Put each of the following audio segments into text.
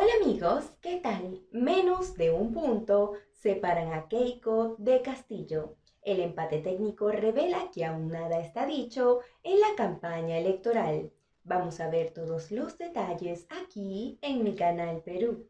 Hola amigos, ¿qué tal? Menos de un punto separan a Keiko de Castillo. El empate técnico revela que aún nada está dicho en la campaña electoral. Vamos a ver todos los detalles aquí en mi canal Perú.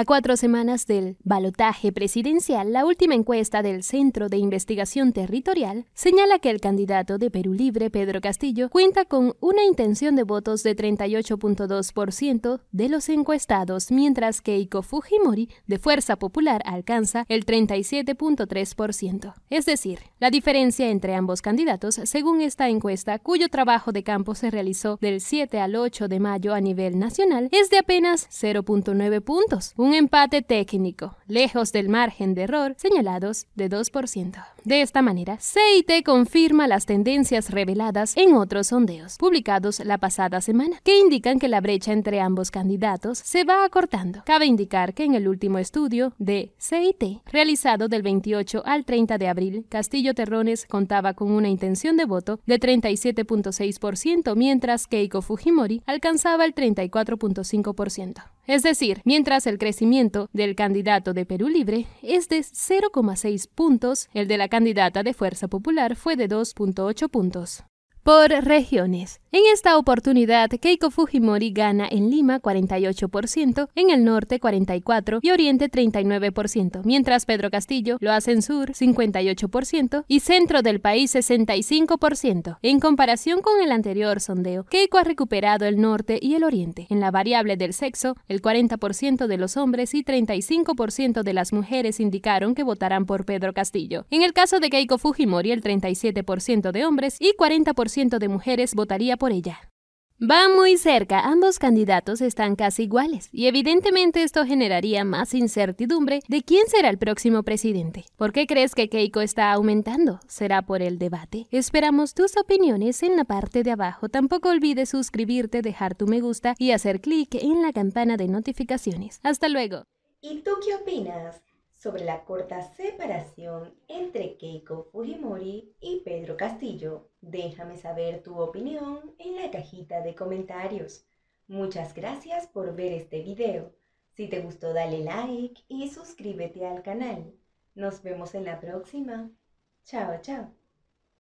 A cuatro semanas del balotaje presidencial, la última encuesta del Centro de Investigación Territorial señala que el candidato de Perú Libre, Pedro Castillo, cuenta con una intención de votos de 38.2% de los encuestados, mientras que Iko Fujimori, de Fuerza Popular, alcanza el 37.3%. Es decir, la diferencia entre ambos candidatos, según esta encuesta, cuyo trabajo de campo se realizó del 7 al 8 de mayo a nivel nacional, es de apenas 0.9 puntos empate técnico, lejos del margen de error señalados de 2%. De esta manera, CIT confirma las tendencias reveladas en otros sondeos publicados la pasada semana, que indican que la brecha entre ambos candidatos se va acortando. Cabe indicar que en el último estudio de CIT, realizado del 28 al 30 de abril, Castillo Terrones contaba con una intención de voto de 37.6%, mientras Keiko Fujimori alcanzaba el 34.5%. Es decir, mientras el crecimiento del candidato de Perú Libre es de 0,6 puntos, el de la candidata de Fuerza Popular fue de 2.8 puntos por regiones. En esta oportunidad, Keiko Fujimori gana en Lima 48%, en el norte 44% y oriente 39%, mientras Pedro Castillo lo hace en sur 58% y centro del país 65%. En comparación con el anterior sondeo, Keiko ha recuperado el norte y el oriente. En la variable del sexo, el 40% de los hombres y 35% de las mujeres indicaron que votarán por Pedro Castillo. En el caso de Keiko Fujimori, el 37% de hombres y 40% de mujeres votaría por ella. Va muy cerca, ambos candidatos están casi iguales y evidentemente esto generaría más incertidumbre de quién será el próximo presidente. ¿Por qué crees que Keiko está aumentando? ¿Será por el debate? Esperamos tus opiniones en la parte de abajo. Tampoco olvides suscribirte, dejar tu me gusta y hacer clic en la campana de notificaciones. Hasta luego. ¿Y tú qué opinas? sobre la corta separación entre Keiko Fujimori y Pedro Castillo. Déjame saber tu opinión en la cajita de comentarios. Muchas gracias por ver este video. Si te gustó dale like y suscríbete al canal. Nos vemos en la próxima. Chao, chao.